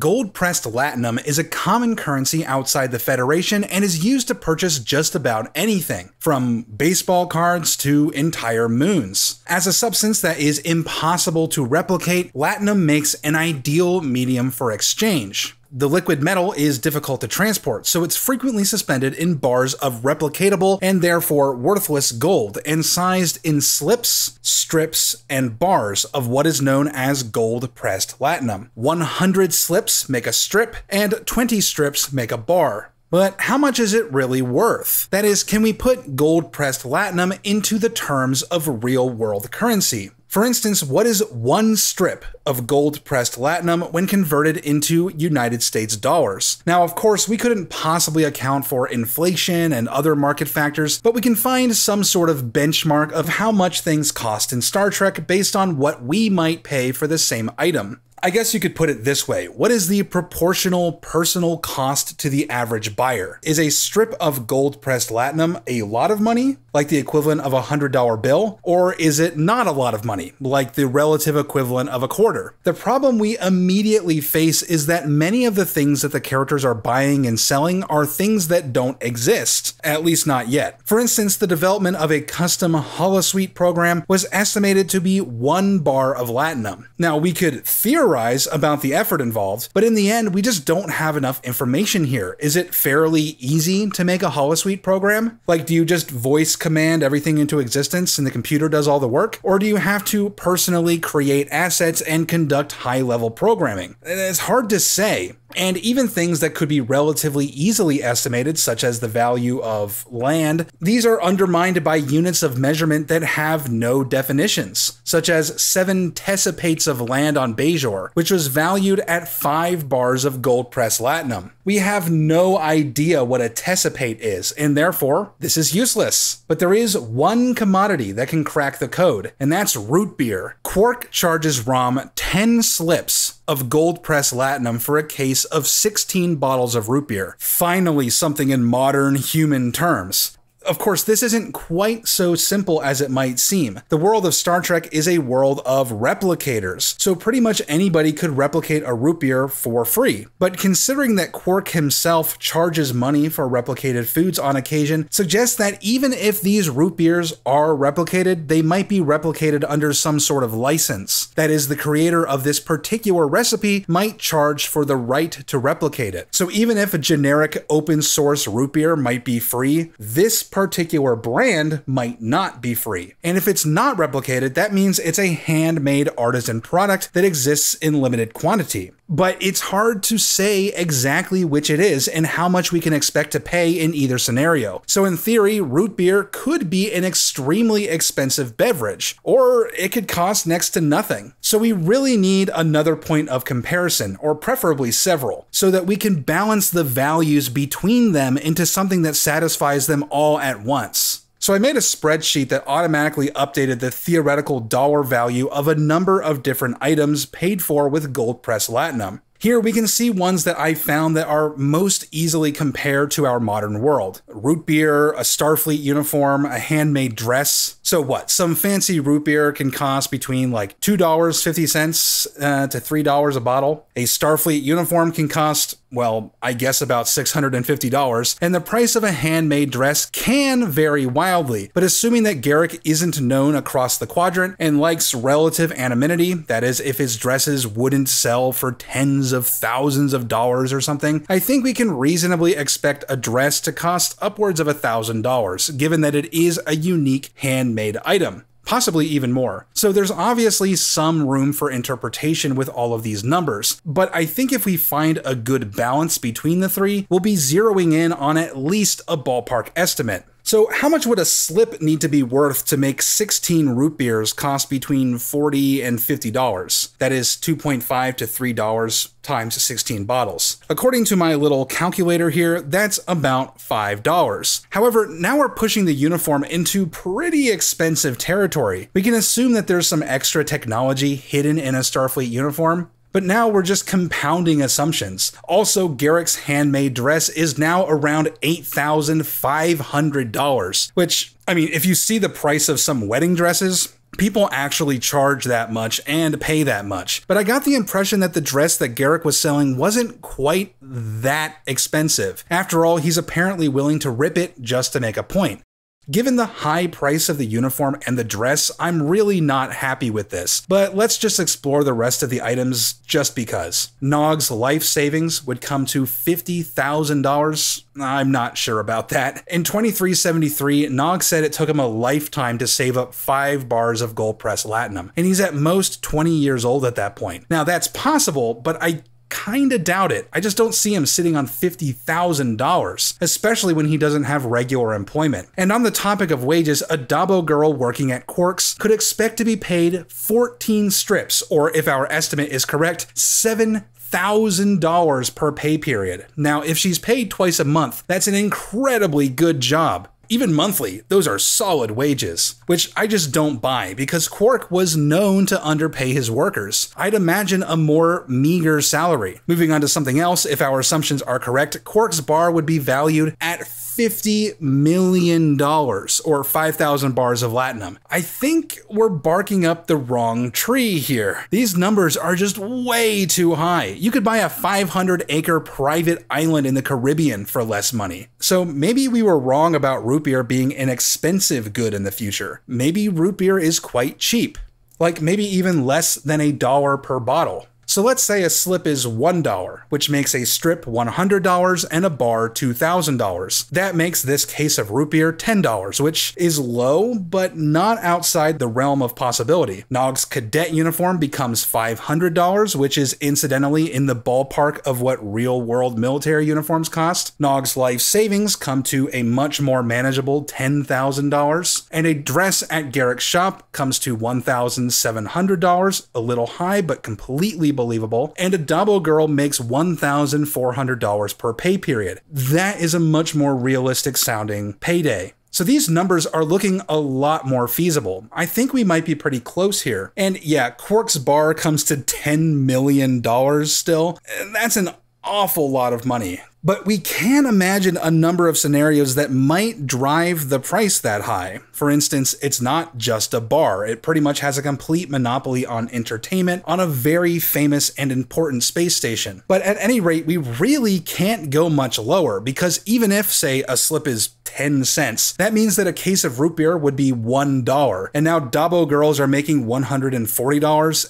Gold pressed latinum is a common currency outside the Federation and is used to purchase just about anything, from baseball cards to entire moons. As a substance that is impossible to replicate, latinum makes an ideal medium for exchange. The liquid metal is difficult to transport, so it's frequently suspended in bars of replicatable and therefore worthless gold and sized in slips, strips, and bars of what is known as gold pressed latinum. 100 slips make a strip, and 20 strips make a bar. But how much is it really worth? That is, can we put gold pressed latinum into the terms of real world currency? For instance, what is one strip of gold pressed latinum when converted into United States dollars? Now, of course, we couldn't possibly account for inflation and other market factors, but we can find some sort of benchmark of how much things cost in Star Trek based on what we might pay for the same item. I guess you could put it this way What is the proportional personal cost to the average buyer? Is a strip of gold pressed latinum a lot of money like the equivalent of a $100 bill? Or is it not a lot of money, like the relative equivalent of a quarter? The problem we immediately face is that many of the things that the characters are buying and selling are things that don't exist, at least not yet. For instance, the development of a custom holosuite program was estimated to be one bar of latinum. Now, we could theorize about the effort involved, but in the end, we just don't have enough information here. Is it fairly easy to make a holosuite program? Like, do you just voice command everything into existence and the computer does all the work, or do you have to personally create assets and conduct high level programming? It's hard to say. And even things that could be relatively easily estimated, such as the value of land, these are undermined by units of measurement that have no definitions, such as seven tessipates of land on Bejor, which was valued at five bars of gold press latinum. We have no idea what a tessipate is, and therefore, this is useless. But but there is one commodity that can crack the code, and that's root beer. Quark charges Rom 10 slips of gold press latinum for a case of 16 bottles of root beer. Finally, something in modern human terms. Of course, this isn't quite so simple as it might seem. The world of Star Trek is a world of replicators, so pretty much anybody could replicate a root beer for free. But considering that Quark himself charges money for replicated foods on occasion, suggests that even if these root beers are replicated, they might be replicated under some sort of license. That is, the creator of this particular recipe might charge for the right to replicate it. So even if a generic open source root beer might be free, this particular brand might not be free. And if it's not replicated, that means it's a handmade artisan product that exists in limited quantity but it's hard to say exactly which it is and how much we can expect to pay in either scenario. So, in theory, root beer could be an extremely expensive beverage, or it could cost next to nothing. So, we really need another point of comparison, or preferably several, so that we can balance the values between them into something that satisfies them all at once. So I made a spreadsheet that automatically updated the theoretical dollar value of a number of different items paid for with gold press latinum. Here we can see ones that I found that are most easily compared to our modern world. Root beer, a Starfleet uniform, a handmade dress. So what? Some fancy root beer can cost between like $2.50 uh, to $3 a bottle. A Starfleet uniform can cost well, I guess about $650, and the price of a handmade dress can vary wildly. But assuming that Garrick isn't known across the quadrant and likes relative anonymity, that is, if his dresses wouldn't sell for tens of thousands of dollars or something, I think we can reasonably expect a dress to cost upwards of $1,000, given that it is a unique handmade item possibly even more. So there's obviously some room for interpretation with all of these numbers, but I think if we find a good balance between the three, we'll be zeroing in on at least a ballpark estimate. So, how much would a slip need to be worth to make 16 root beers cost between 40 and $50? That is 2.5 to $3 times 16 bottles. According to my little calculator here, that's about $5. However, now we're pushing the uniform into pretty expensive territory. We can assume that there's some extra technology hidden in a Starfleet uniform, but now we're just compounding assumptions. Also, Garrick's handmade dress is now around $8,500, which, I mean, if you see the price of some wedding dresses, people actually charge that much and pay that much. But I got the impression that the dress that Garrick was selling wasn't quite that expensive. After all, he's apparently willing to rip it just to make a point. Given the high price of the uniform and the dress, I'm really not happy with this, but let's just explore the rest of the items just because. Nog's life savings would come to $50,000. I'm not sure about that. In 2373, Nog said it took him a lifetime to save up five bars of gold press latinum, and he's at most 20 years old at that point. Now, that's possible, but I kind of doubt it. I just don't see him sitting on $50,000, especially when he doesn't have regular employment. And on the topic of wages, a Dabo girl working at Quarks could expect to be paid 14 strips, or if our estimate is correct, 7 thousand dollars per pay period. Now, if she's paid twice a month, that's an incredibly good job even monthly, those are solid wages, which I just don't buy because Quark was known to underpay his workers. I'd imagine a more meager salary. Moving on to something else, if our assumptions are correct, Quark's bar would be valued at $50 million or 5,000 bars of latinum. I think we're barking up the wrong tree here. These numbers are just way too high. You could buy a 500 acre private island in the Caribbean for less money. So maybe we were wrong about root beer being an expensive good in the future. Maybe root beer is quite cheap, like maybe even less than a dollar per bottle. So let's say a slip is $1, which makes a strip $100 and a bar $2,000. That makes this case of root beer $10, which is low, but not outside the realm of possibility. Nog's cadet uniform becomes $500, which is incidentally in the ballpark of what real world military uniforms cost. Nog's life savings come to a much more manageable $10,000. And a dress at Garrick's shop comes to $1,700, a little high, but completely believable. And a Dabo girl makes $1,400 per pay period. That is a much more realistic sounding payday. So these numbers are looking a lot more feasible. I think we might be pretty close here. And yeah, Quark's bar comes to $10 million still. That's an awful lot of money. But we can imagine a number of scenarios that might drive the price that high. For instance, it's not just a bar, it pretty much has a complete monopoly on entertainment on a very famous and important space station. But at any rate, we really can't go much lower because even if, say, a slip is 10 cents. That means that a case of root beer would be $1. And now Dabo girls are making $140,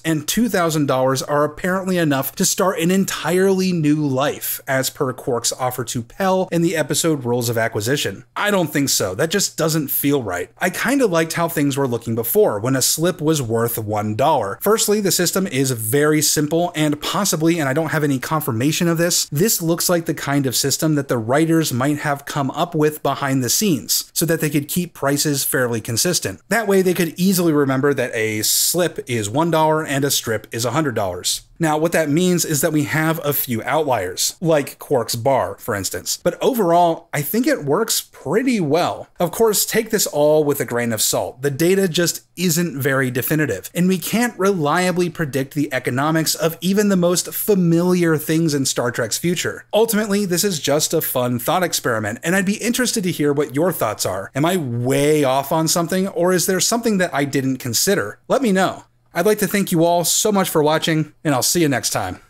and $2,000 are apparently enough to start an entirely new life, as per Quark's offer to Pell in the episode Rules of Acquisition. I don't think so. That just doesn't feel right. I kind of liked how things were looking before, when a slip was worth $1. Firstly, the system is very simple, and possibly, and I don't have any confirmation of this, this looks like the kind of system that the writers might have come up with behind behind the scenes so that they could keep prices fairly consistent. That way, they could easily remember that a slip is $1 and a strip is $100. Now, what that means is that we have a few outliers, like Quark's Bar, for instance. But overall, I think it works pretty well. Of course, take this all with a grain of salt. The data just isn't very definitive, and we can't reliably predict the economics of even the most familiar things in Star Trek's future. Ultimately, this is just a fun thought experiment, and I'd be interested to hear what your thoughts are. Am I way off on something, or is there something that I didn't consider? Let me know. I'd like to thank you all so much for watching, and I'll see you next time.